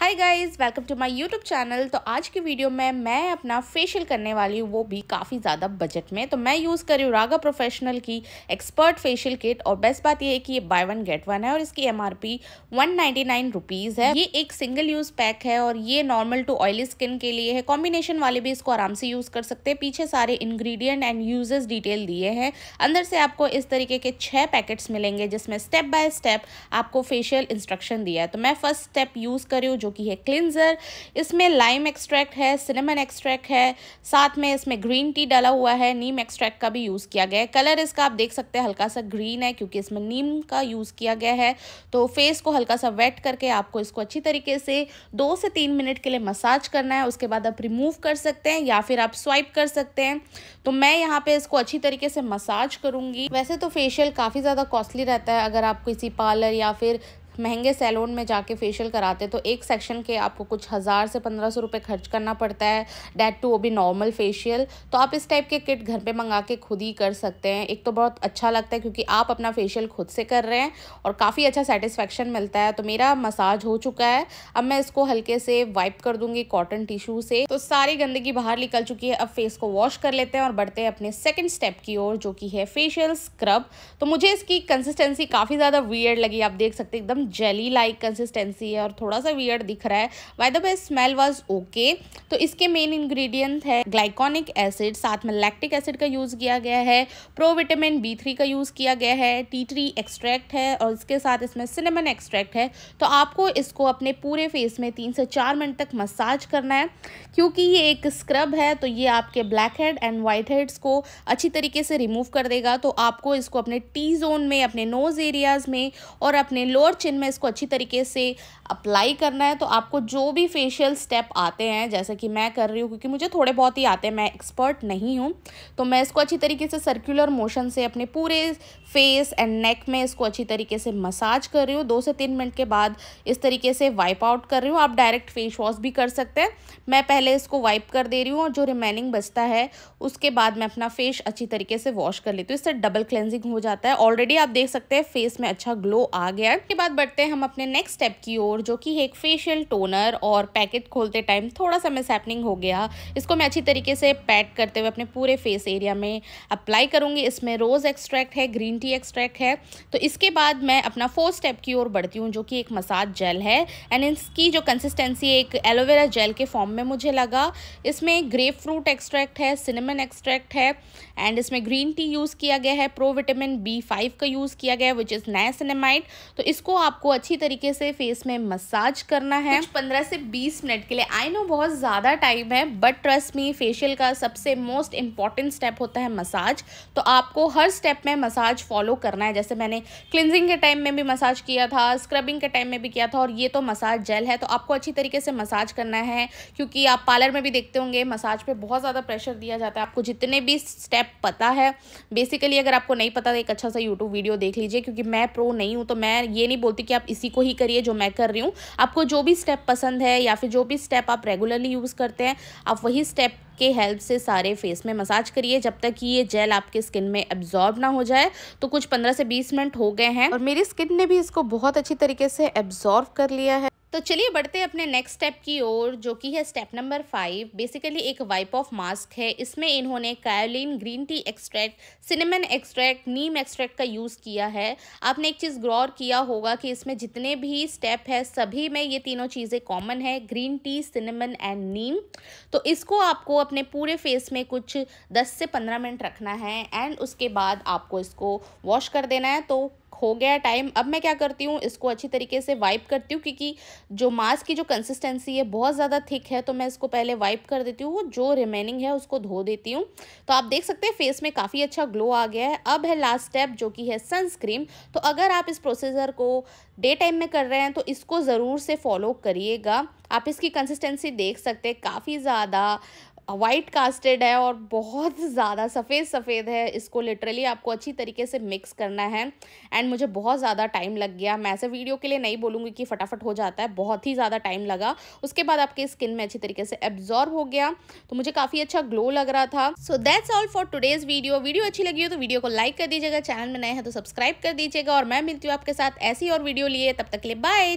hi guys welcome to my YouTube channel तो आज की वीडियो में मैं अपना फेशियल करने वाली हूँ वो भी काफ़ी ज़्यादा बजट में तो मैं यूज़ करी हूँ रागा प्रोफेशनल की एक्सपर्ट फेशियल किट और बेस्ट बात ये है कि ये बाय वन गेट वन है और इसकी एम आर पी है ये एक सिंगल यूज़ पैक है और ये नॉर्मल टू ऑयली स्किन के लिए है कॉम्बिनेशन वाले भी इसको आराम से यूज़ कर सकते हैं पीछे सारे इन्ग्रीडियंट एंड यूजेस डिटेल दिए हैं अंदर से आपको इस तरीके के छः पैकेट्स मिलेंगे जिसमें स्टेप बाय स्टेप आपको फेशियल इंस्ट्रक्शन दिया है तो मैं फर्स्ट स्टेप यूज़ करी हूँ जो कि है क्लिनज़र इसमें लाइम एक्सट्रैक्ट है सिनेमन एक्सट्रैक्ट है साथ में इसमें ग्रीन टी डाला हुआ है नीम एक्सट्रैक्ट का भी यूज़ किया गया है कलर इसका आप देख सकते हैं हल्का सा ग्रीन है क्योंकि इसमें नीम का यूज़ किया गया है तो फेस को हल्का सा वेट करके आपको इसको अच्छी तरीके से दो से तीन मिनट के लिए मसाज करना है उसके बाद आप रिमूव कर सकते हैं या फिर आप स्वाइप कर सकते हैं तो मैं यहाँ पर इसको अच्छी तरीके से मसाज करूँगी वैसे तो फेशियल काफ़ी ज़्यादा कॉस्टली रहता है अगर आप किसी पार्लर या फिर महंगे सैलून में जाके फेशियल कराते तो एक सेक्शन के आपको कुछ हज़ार से पंद्रह सौ रुपये खर्च करना पड़ता है डेट टू वो भी नॉर्मल फेशियल तो आप इस टाइप के किट घर पे मंगा के खुद ही कर सकते हैं एक तो बहुत अच्छा लगता है क्योंकि आप अपना फेशियल खुद से कर रहे हैं और काफ़ी अच्छा सेटिस्फेक्शन मिलता है तो मेरा मसाज हो चुका है अब मैं इसको हल्के से वाइप कर दूंगी कॉटन टिश्यू से तो सारी गंदगी बाहर निकल चुकी है अब फेस को वॉश कर लेते हैं और बढ़ते हैं अपने सेकेंड स्टेप की ओर जो कि है फेशियल स्क्रब तो मुझे इसकी कंसिस्टेंसी काफ़ी ज़्यादा वियर्ड लगी आप देख सकते एकदम जेली लाइक कंसिस्टेंसी है और थोड़ा सा वियर्ड दिख रहा है by the way smell was okay तो इसके मेन इन्ग्रीडियंट है ग्लाइकॉनिक एसिड साथ में लैक्टिक एसिड का यूज़ किया गया है प्रो विटामिन बी थ्री का यूज़ किया गया है टी ट्री एक्सट्रैक्ट है और इसके साथ इसमें सिनेमन एक्सट्रैक्ट है तो आपको इसको अपने पूरे फेस में तीन से चार मिनट तक मसाज करना है क्योंकि ये एक स्क्रब है तो ये आपके black head and white heads को अच्छी तरीके से रिमूव कर देगा तो आपको इसको अपने टी जोन में अपने नोज़ एरियाज़ में और अपने लोअर चिन में इसको अच्छी तरीके से अप्लाई करना है तो आपको जो भी फेशियल स्टेप आते हैं जैसे कि मैं कर रही हूँ क्योंकि मुझे थोड़े बहुत ही आते हैं मैं एक्सपर्ट नहीं हूँ तो मैं इसको अच्छी तरीके से सर्कुलर मोशन से अपने पूरे फेस एंड नेक में इसको अच्छी तरीके से मसाज कर रही हूँ दो से तीन मिनट के बाद इस तरीके से वाइप आउट कर रही हूँ आप डायरेक्ट फेस वॉश भी कर सकते हैं मैं पहले इसको वाइप कर दे रही हूँ और जो रिमेनिंग बचता है उसके बाद मैं अपना फेस अच्छी तरीके से वॉश कर लेती हूँ इससे डबल क्लेंजिंग हो जाता है ऑलरेडी आप देख सकते हैं फेस में अच्छा ग्लो आ गया है उसके बाद बढ़ते हैं हम अपने नेक्स्ट स्टेप की ओर जो कि एक फेशियल टोनर और पैकेट खोलते टाइम थोड़ा सा मिसहैपनिंग हो गया इसको मैं अच्छी तरीके से पैक करते हुए अपने पूरे फेस एरिया में अप्लाई करूँगी इसमें रोज़ एक्सट्रैक्ट है ग्रीन टी एक्सट्रैक्ट है तो इसके बाद मैं अपना फोर्थ स्टेप की ओर बढ़ती हूँ जो कि एक मसाज जेल है एंड इसकी जो कंसिस्टेंसी एक एलोवेरा जेल के फॉर्म में मुझे लगा इसमें ग्रेप फ्रूट एक्सट्रैक्ट है सिनेमन एक्सट्रैक्ट है एंड इसमें ग्रीन टी यूज़ किया गया है प्रो विटामिन बी फाइव का यूज़ किया गया है विच इज़ सिनेमाइट तो इसको आप आपको अच्छी तरीके से फेस में मसाज करना है पंद्रह से बीस मिनट के लिए आई नो बहुत ज़्यादा टाइम है बट ट्रस्ट मी फेशियल का सबसे मोस्ट इंपॉर्टेंट स्टेप होता है मसाज तो आपको हर स्टेप में मसाज फॉलो करना है जैसे मैंने क्लिनजिंग के टाइम में भी मसाज किया था स्क्रबिंग के टाइम में भी किया था और ये तो मसाज जेल है तो आपको अच्छी तरीके से मसाज करना है क्योंकि आप पार्लर में भी देखते होंगे मसाज पर बहुत ज़्यादा प्रेशर दिया जाता है आपको जितने भी स्टेप पता है बेसिकली अगर आपको नहीं पता तो एक अच्छा सा यूट्यूब वीडियो देख लीजिए क्योंकि मैं प्रो नहीं हूँ तो मैं ये नहीं बोलती होती कि आप इसी को ही करिए जो मैं कर रही हूँ आपको जो भी स्टेप पसंद है या फिर जो भी स्टेप आप रेगुलरली यूज़ करते हैं आप वही स्टेप के हेल्प से सारे फेस में मसाज करिए जब तक कि ये जेल आपके स्किन में एब्जॉर्ब ना हो जाए तो कुछ पंद्रह से बीस मिनट हो गए हैं और मेरी स्किन ने भी इसको बहुत अच्छी तरीके से एब्जॉर्व कर लिया है तो चलिए बढ़ते हैं अपने नेक्स्ट स्टेप की ओर जो कि है स्टेप नंबर फाइव बेसिकली एक वाइप ऑफ मास्क है इसमें इन्होंने kaolin green tea extract cinnamon extract neem extract का यूज़ किया है आपने एक चीज़ ग्रॉर किया होगा कि इसमें जितने भी स्टेप है सभी में ये तीनों चीज़ें कॉमन है green tea cinnamon and neem तो इसको आपको अपने पूरे फेस में कुछ दस से पंद्रह मिनट रखना है एंड उसके बाद आपको इसको वॉश कर देना है तो हो गया टाइम अब मैं क्या करती हूँ इसको अच्छी तरीके से वाइप करती हूँ क्योंकि जो मास्क की जो कंसिस्टेंसी है बहुत ज़्यादा थिक है तो मैं इसको पहले वाइप कर देती हूँ जो रिमेनिंग है उसको धो देती हूँ तो आप देख सकते हैं फेस में काफ़ी अच्छा ग्लो आ गया है अब है लास्ट स्टेप जो कि है सनस्क्रीन तो अगर आप इस प्रोसीजर को डे टाइम में कर रहे हैं तो इसको ज़रूर से फॉलो करिएगा आप इसकी कंसिस्टेंसी देख सकते हैं काफ़ी ज़्यादा वाइट कास्टेड है और बहुत ज़्यादा सफ़ेद सफ़ेद है इसको लिटरली आपको अच्छी तरीके से मिक्स करना है एंड मुझे बहुत ज़्यादा टाइम लग गया मैं ऐसे वीडियो के लिए नहीं बोलूँगी कि फटाफट हो जाता है बहुत ही ज़्यादा टाइम लगा उसके बाद आपके स्किन में अच्छी तरीके से एब्जॉर्ब हो गया तो मुझे काफ़ी अच्छा ग्लो लग रहा था so that's all for today's video video अच्छी लगी हो तो वीडियो को लाइक कर दीजिएगा चैनल में नए हैं तो सब्सक्राइब कर दीजिएगा और मैं मिलती हूँ आपके साथ ऐसी और वीडियो लिए तब तक ले लिए बाय